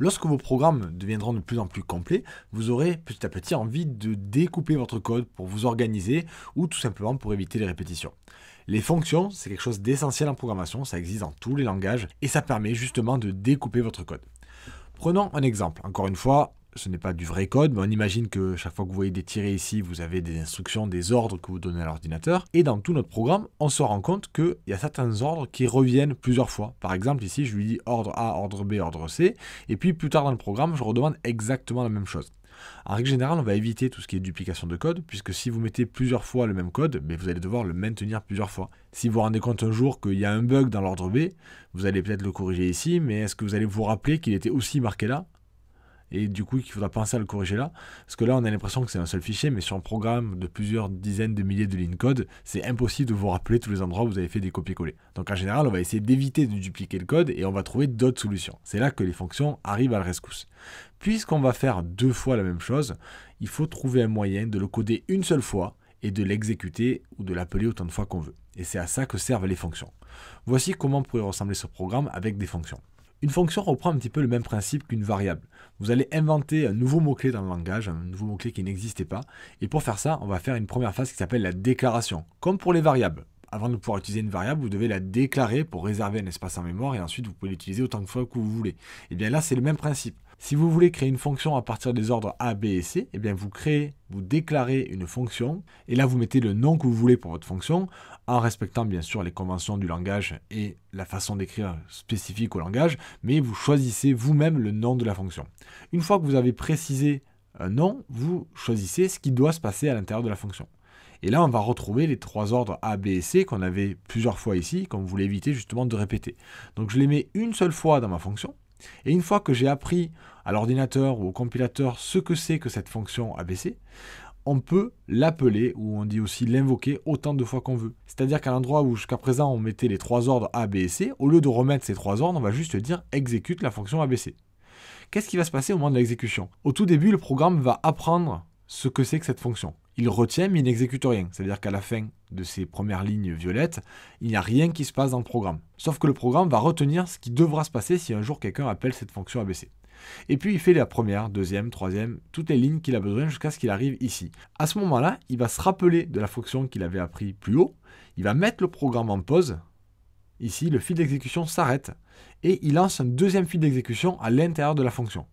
Lorsque vos programmes deviendront de plus en plus complets, vous aurez petit à petit envie de découper votre code pour vous organiser ou tout simplement pour éviter les répétitions. Les fonctions, c'est quelque chose d'essentiel en programmation, ça existe dans tous les langages et ça permet justement de découper votre code. Prenons un exemple, encore une fois, ce n'est pas du vrai code, mais on imagine que chaque fois que vous voyez des tirés ici, vous avez des instructions, des ordres que vous donnez à l'ordinateur. Et dans tout notre programme, on se rend compte qu'il y a certains ordres qui reviennent plusieurs fois. Par exemple, ici, je lui dis ordre A, ordre B, ordre C. Et puis plus tard dans le programme, je redemande exactement la même chose. En règle générale, on va éviter tout ce qui est duplication de code, puisque si vous mettez plusieurs fois le même code, mais ben, vous allez devoir le maintenir plusieurs fois. Si vous vous rendez compte un jour qu'il y a un bug dans l'ordre B, vous allez peut-être le corriger ici, mais est-ce que vous allez vous rappeler qu'il était aussi marqué là et du coup il faudra penser à le corriger là. Parce que là, on a l'impression que c'est un seul fichier, mais sur un programme de plusieurs dizaines de milliers de lignes de code, c'est impossible de vous rappeler tous les endroits où vous avez fait des copier-coller. Donc en général, on va essayer d'éviter de dupliquer le code et on va trouver d'autres solutions. C'est là que les fonctions arrivent à le rescousse. Puisqu'on va faire deux fois la même chose, il faut trouver un moyen de le coder une seule fois et de l'exécuter ou de l'appeler autant de fois qu'on veut. Et c'est à ça que servent les fonctions. Voici comment pourrait ressembler ce programme avec des fonctions. Une fonction reprend un petit peu le même principe qu'une variable. Vous allez inventer un nouveau mot-clé dans le langage, un nouveau mot-clé qui n'existait pas. Et pour faire ça, on va faire une première phase qui s'appelle la déclaration, comme pour les variables. Avant de pouvoir utiliser une variable, vous devez la déclarer pour réserver un espace en mémoire et ensuite vous pouvez l'utiliser autant de fois que vous voulez. Et eh bien là, c'est le même principe. Si vous voulez créer une fonction à partir des ordres A, B et C, eh bien vous créez, vous déclarez une fonction et là vous mettez le nom que vous voulez pour votre fonction en respectant bien sûr les conventions du langage et la façon d'écrire spécifique au langage, mais vous choisissez vous-même le nom de la fonction. Une fois que vous avez précisé un nom, vous choisissez ce qui doit se passer à l'intérieur de la fonction. Et là, on va retrouver les trois ordres A, B et C qu'on avait plusieurs fois ici, qu'on voulait éviter justement de répéter. Donc je les mets une seule fois dans ma fonction, et une fois que j'ai appris à l'ordinateur ou au compilateur ce que c'est que cette fonction ABC, on peut l'appeler, ou on dit aussi l'invoquer, autant de fois qu'on veut. C'est-à-dire qu'à l'endroit où jusqu'à présent on mettait les trois ordres A, B et C, au lieu de remettre ces trois ordres, on va juste dire exécute la fonction ABC. Qu'est-ce qui va se passer au moment de l'exécution Au tout début, le programme va apprendre ce que c'est que cette fonction il retient mais il n'exécute rien. C'est-à-dire qu'à la fin de ces premières lignes violettes, il n'y a rien qui se passe dans le programme. Sauf que le programme va retenir ce qui devra se passer si un jour quelqu'un appelle cette fonction ABC. Et puis il fait la première, deuxième, troisième, toutes les lignes qu'il a besoin jusqu'à ce qu'il arrive ici. À ce moment-là, il va se rappeler de la fonction qu'il avait appris plus haut, il va mettre le programme en pause. Ici, le fil d'exécution s'arrête et il lance un deuxième fil d'exécution à l'intérieur de la fonction.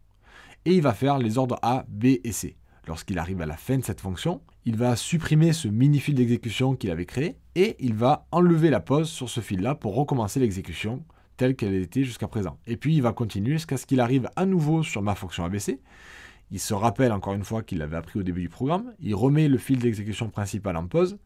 Et il va faire les ordres A, B et C. Lorsqu'il arrive à la fin de cette fonction, il va supprimer ce mini fil d'exécution qu'il avait créé et il va enlever la pause sur ce fil-là pour recommencer l'exécution telle qu'elle était jusqu'à présent. Et puis il va continuer jusqu'à ce qu'il arrive à nouveau sur ma fonction ABC. Il se rappelle encore une fois qu'il l'avait appris au début du programme, il remet le fil d'exécution principal en pause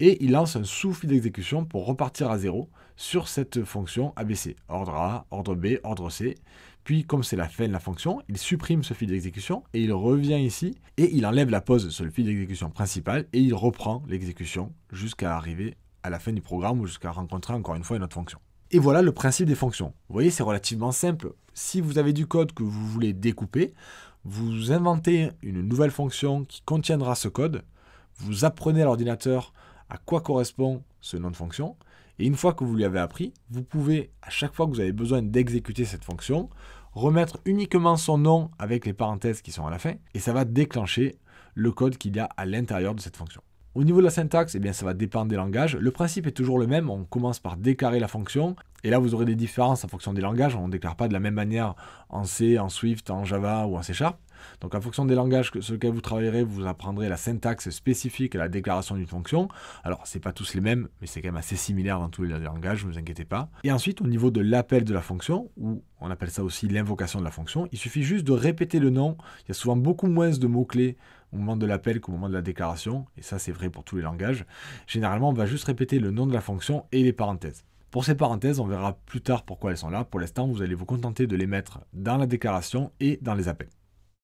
et il lance un sous-fil d'exécution pour repartir à zéro sur cette fonction ABC, ordre A, ordre B, ordre C, puis, comme c'est la fin de la fonction, il supprime ce fil d'exécution et il revient ici et il enlève la pause sur le fil d'exécution principal et il reprend l'exécution jusqu'à arriver à la fin du programme ou jusqu'à rencontrer encore une fois une autre fonction. Et voilà le principe des fonctions. Vous voyez, c'est relativement simple. Si vous avez du code que vous voulez découper, vous inventez une nouvelle fonction qui contiendra ce code, vous apprenez à l'ordinateur à quoi correspond ce nom de fonction, et une fois que vous lui avez appris, vous pouvez, à chaque fois que vous avez besoin d'exécuter cette fonction, remettre uniquement son nom avec les parenthèses qui sont à la fin, et ça va déclencher le code qu'il y a à l'intérieur de cette fonction. Au niveau de la syntaxe, eh bien, ça va dépendre des langages. Le principe est toujours le même, on commence par déclarer la fonction, et là vous aurez des différences en fonction des langages, on ne déclare pas de la même manière en C, en Swift, en Java ou en C Sharp. Donc en fonction des langages sur lesquels vous travaillerez, vous apprendrez la syntaxe spécifique à la déclaration d'une fonction. Alors ce n'est pas tous les mêmes, mais c'est quand même assez similaire dans tous les langages, ne vous inquiétez pas. Et ensuite au niveau de l'appel de la fonction, ou on appelle ça aussi l'invocation de la fonction, il suffit juste de répéter le nom. Il y a souvent beaucoup moins de mots-clés au moment de l'appel qu'au moment de la déclaration, et ça c'est vrai pour tous les langages. Généralement on va juste répéter le nom de la fonction et les parenthèses. Pour ces parenthèses, on verra plus tard pourquoi elles sont là. Pour l'instant, vous allez vous contenter de les mettre dans la déclaration et dans les appels.